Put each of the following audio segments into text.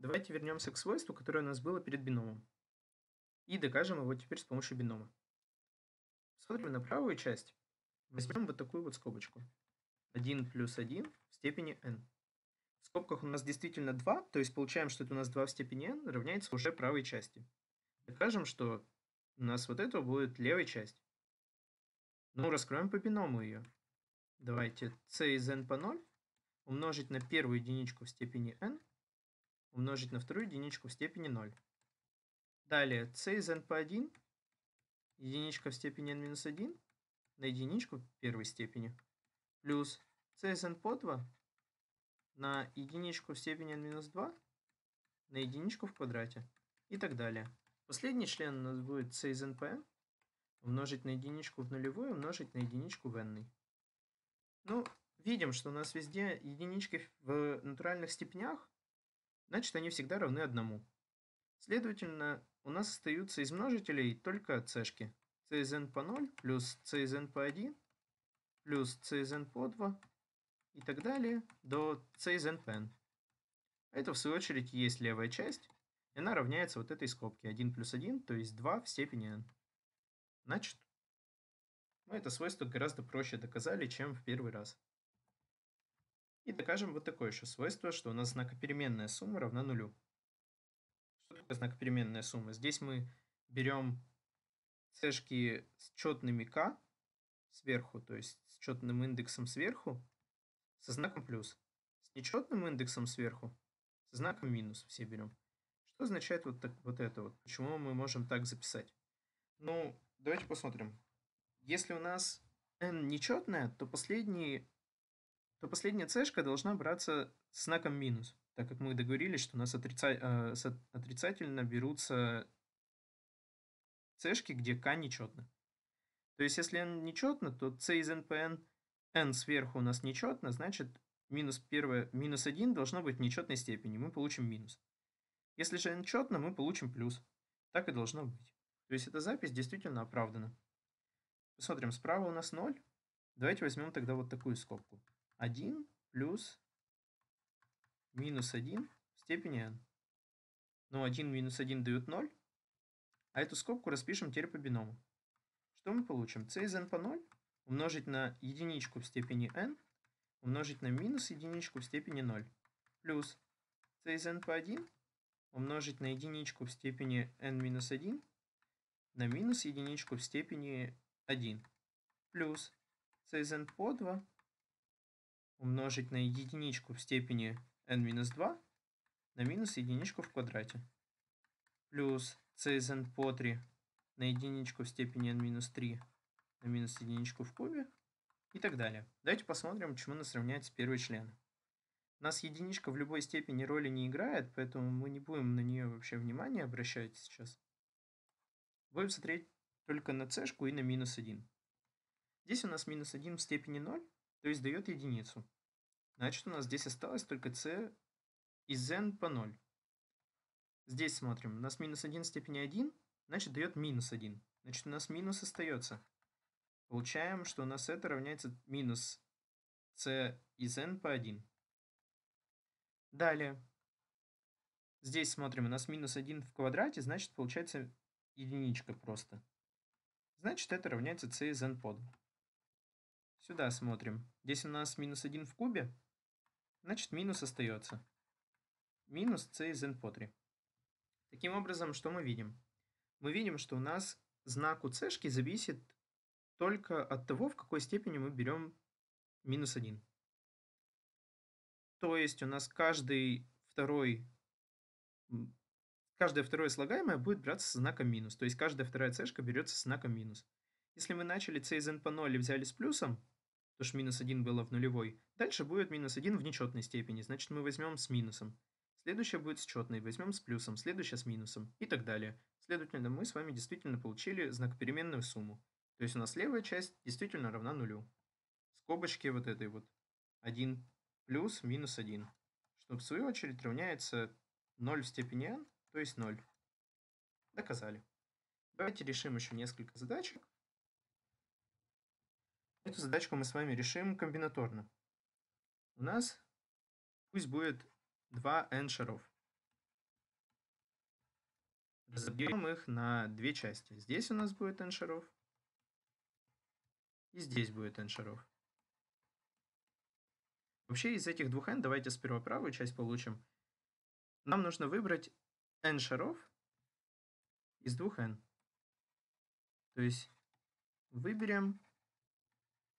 Давайте вернемся к свойству, которое у нас было перед биномом. И докажем его теперь с помощью бинома. Смотрим на правую часть. Возьмем вот такую вот скобочку. 1 плюс 1 в степени n. В скобках у нас действительно 2, то есть получаем, что это у нас 2 в степени n равняется уже правой части. Докажем, что у нас вот этого будет левая часть. Ну, раскроем по биному ее. Давайте c из n по 0 умножить на первую единичку в степени n умножить на вторую единичку в степени 0. Далее c из n по 1, единичка в степени n минус 1 на единичку первой степени, плюс c из n по 2 на единичку в степени n минус 2 на единичку в квадрате и так далее. Последний член у нас будет c из n по n умножить на единичку в нулевой умножить на единичку в n. Ну, видим, что у нас везде единички в натуральных степенях, значит они всегда равны одному. Следовательно, у нас остаются из множителей только цешки. c из n по 0 плюс c из n по 1 плюс c из n по 2 и так далее до c из n по n. Это в свою очередь есть левая часть, и она равняется вот этой скобке 1 плюс 1, то есть 2 в степени n. Значит, мы это свойство гораздо проще доказали, чем в первый раз. И докажем вот такое еще свойство, что у нас знакопеременная сумма равна нулю. Что такое знакопеременная сумма? Здесь мы берем цешки с четными k сверху, то есть с четным индексом сверху, со знаком плюс. С нечетным индексом сверху, со знаком минус все берем. Что означает вот, так, вот это вот? Почему мы можем так записать? Ну, давайте посмотрим. Если у нас n нечетная, то последние то последняя цешка должна браться с знаком минус, так как мы договорились, что у нас отрица... Э, отрицательно берутся цешки, где k нечетно. То есть, если n нечетно, то c из n по n сверху у нас нечетно, значит, минус, первое, минус 1 должно быть в нечетной степени, мы получим минус. Если же n четно, мы получим плюс. Так и должно быть. То есть эта запись действительно оправдана. Посмотрим, справа у нас 0. Давайте возьмем тогда вот такую скобку. 1 плюс минус 1 в степени n. Но ну, 1 минус 1 дает 0. А эту скобку распишем теперь по биному. Что мы получим? c из n по 0 умножить на единичку в степени n умножить на минус единичку в степени 0. Плюс c из n по 1 умножить на единичку в степени n минус 1 на минус единичку в степени 1. Плюс c из n по 2 умножить на единичку в степени n-2 на минус единичку в квадрате. Плюс c из n по 3 на единичку в степени n-3 на минус единичку в кубе и так далее. Давайте посмотрим, чему нас равняется первый член. У нас единичка в любой степени роли не играет, поэтому мы не будем на нее вообще внимания обращать сейчас. Будем смотреть только на c и на минус 1. Здесь у нас минус 1 в степени 0, то есть дает единицу. Значит, у нас здесь осталось только c из n по 0. Здесь смотрим, у нас минус 1 в степени 1, значит, дает минус 1. Значит, у нас минус остается. Получаем, что у нас это равняется минус c из n по 1. Далее. Здесь смотрим, у нас минус 1 в квадрате, значит, получается единичка просто. Значит, это равняется c из n по 2. Сюда смотрим. Здесь у нас минус 1 в кубе, значит минус остается. Минус c из n по 3. Таким образом, что мы видим? Мы видим, что у нас знак у c зависит только от того, в какой степени мы берем минус 1. То есть у нас каждый второй, каждое второе слагаемое будет браться с знаком минус. То есть каждая вторая c берется с знаком минус. Если мы начали c из n по 0 и взяли с плюсом, потому что минус 1 было в нулевой. Дальше будет минус 1 в нечетной степени, значит мы возьмем с минусом. Следующее будет с четной, возьмем с плюсом, следующее с минусом и так далее. Следовательно, мы с вами действительно получили знакопеременную сумму. То есть у нас левая часть действительно равна нулю. Скобочки вот этой вот. 1 плюс минус 1. Что в свою очередь равняется 0 в степени n, то есть 0. Доказали. Давайте решим еще несколько задачек. Эту задачку мы с вами решим комбинаторно. У нас пусть будет 2 n шаров. Разобьем их на две части. Здесь у нас будет n шаров. И здесь будет n шаров. Вообще из этих двух n, давайте сперва правую часть получим. Нам нужно выбрать n шаров из двух n. То есть выберем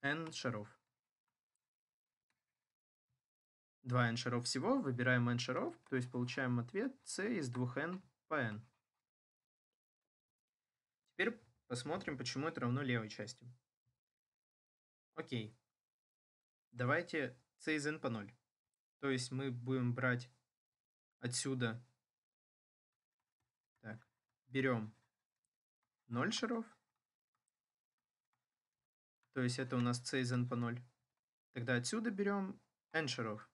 n шаров. 2n шаров всего, выбираем n шаров, то есть получаем ответ c из 2n по n. Теперь посмотрим, почему это равно левой части. Окей. Давайте c из n по 0. То есть мы будем брать отсюда. Так, берем 0 шаров то есть это у нас c из n по 0. Тогда отсюда берем n шаров.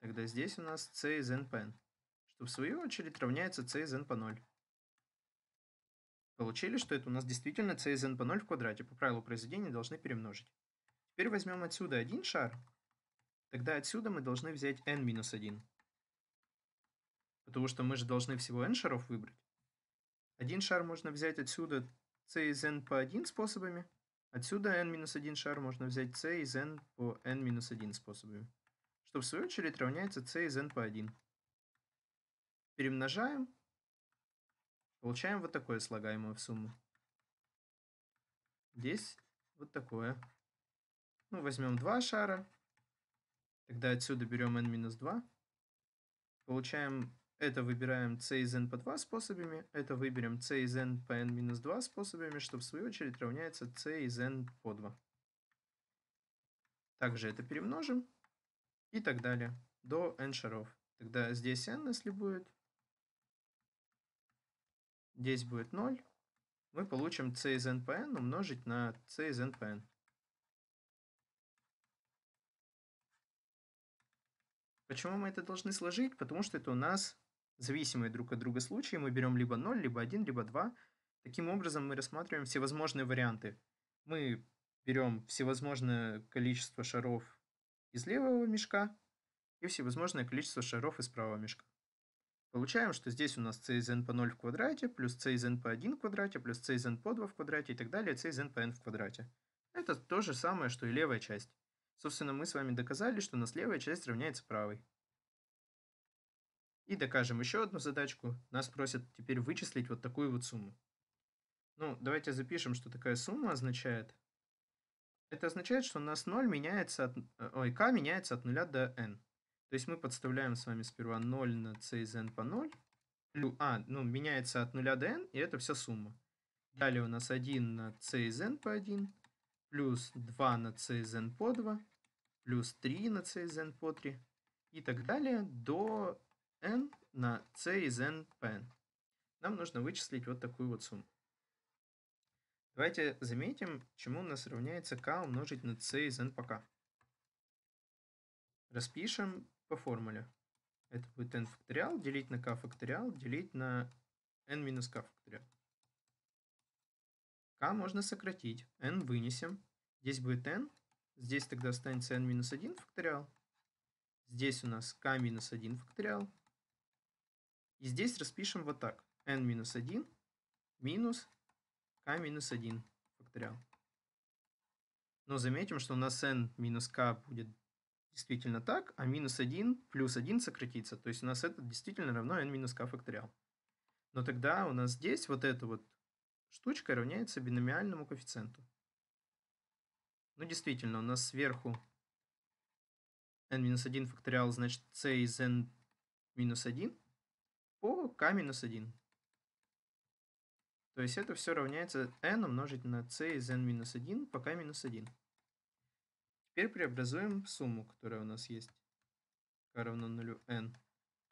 Тогда здесь у нас c из n по n, что в свою очередь равняется c из n по 0. Получили, что это у нас действительно c из n по 0 в квадрате. По правилу произведения должны перемножить. Теперь возьмем отсюда один шар. Тогда отсюда мы должны взять n минус 1. Потому что мы же должны всего n шаров выбрать. Один шар можно взять отсюда c из n по 1 способами. Отсюда n-1 шар можно взять c из n по n-1 способами, что в свою очередь равняется c из n по 1. Перемножаем, получаем вот такое слагаемое в сумму. Здесь вот такое. Ну, возьмем два шара, тогда отсюда берем n-2, получаем это выбираем c из n по 2 способами, это выберем c из n по n минус 2 способами, что в свою очередь равняется c из n по 2. Также это перемножим и так далее до n шаров. Тогда здесь n, если будет, здесь будет 0, мы получим c из n по n умножить на c из n по n. Почему мы это должны сложить? Потому что это у нас зависимые друг от друга случаи, мы берем либо 0, либо 1, либо 2. Таким образом, мы рассматриваем всевозможные варианты. Мы берем всевозможное количество шаров из левого мешка и всевозможное количество шаров из правого мешка. Получаем, что здесь у нас c из n по 0 в квадрате, плюс c из n по 1 в квадрате, плюс c из n по 2 в квадрате и так далее, c из n по n в квадрате. Это то же самое, что и левая часть. Собственно, мы с вами доказали, что у нас левая часть равняется правой. И докажем еще одну задачку. Нас просят теперь вычислить вот такую вот сумму. Ну, давайте запишем, что такая сумма означает. Это означает, что у нас 0 меняется от... Э, ой, k меняется от 0 до n. То есть мы подставляем с вами сперва 0 на c из n по 0. А, ну, меняется от 0 до n, и это вся сумма. Далее у нас 1 на c из n по 1, плюс 2 на c из n по 2, плюс 3 на c из n по 3, и так далее до n на c из n p n. Нам нужно вычислить вот такую вот сумму. Давайте заметим, чему у нас равняется k умножить на c из n по k. Распишем по формуле. Это будет n факториал делить на k факториал делить на n минус k факториал. k можно сократить, n вынесем. Здесь будет n, здесь тогда останется n минус 1 факториал. Здесь у нас k минус 1 факториал. И здесь распишем вот так. n минус 1 минус k минус 1 факториал. Но заметим, что у нас n минус k будет действительно так, а минус 1 плюс 1 сократится. То есть у нас это действительно равно n минус k факториал. Но тогда у нас здесь вот эта вот штучка равняется биномиальному коэффициенту. Ну, действительно, у нас сверху n-1 минус факториал, значит, c из n-1 минус по k минус 1. То есть это все равняется n умножить на c из n минус 1 по k минус 1. Теперь преобразуем сумму, которая у нас есть. k равно 0 n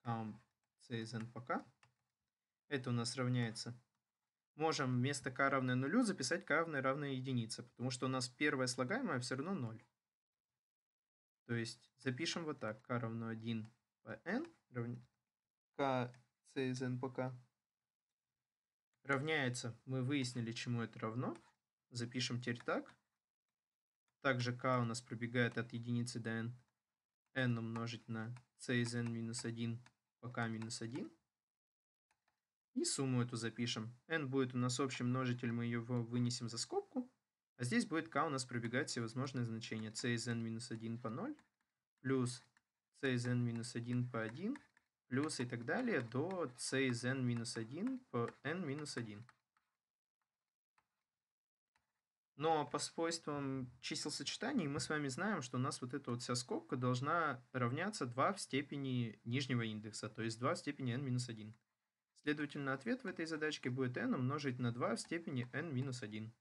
um, c из n по k. Это у нас равняется. Можем вместо k равное 0 записать k равное равное единице, потому что у нас первое слагаемое все равно 0. То есть запишем вот так. k равно 1 по n равня k c из нпк Равняется, мы выяснили, чему это равно. Запишем теперь так. Также k у нас пробегает от единицы до n. n умножить на c из n минус 1 по k минус 1. И сумму эту запишем. n будет у нас общий множитель, мы его вынесем за скобку. А здесь будет k у нас пробегать всевозможные значения. c из n минус 1 по 0 плюс c из n минус 1 по 1 плюс и так далее до c из n минус 1 по n минус 1. Но по свойствам чисел сочетаний мы с вами знаем, что у нас вот эта вот вся скобка должна равняться 2 в степени нижнего индекса, то есть 2 в степени n минус 1. Следовательно, ответ в этой задачке будет n умножить на 2 в степени n минус 1.